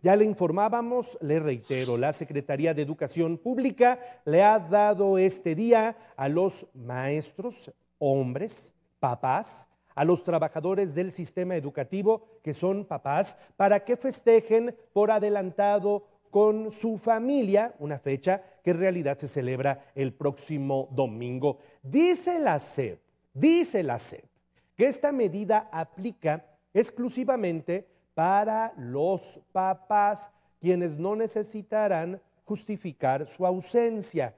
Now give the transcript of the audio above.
Ya le informábamos, le reitero, la Secretaría de Educación Pública le ha dado este día a los maestros, hombres, papás, a los trabajadores del sistema educativo que son papás, para que festejen por adelantado con su familia, una fecha que en realidad se celebra el próximo domingo. Dice la SEP, dice la SEP, que esta medida aplica exclusivamente para los papás, quienes no necesitarán justificar su ausencia.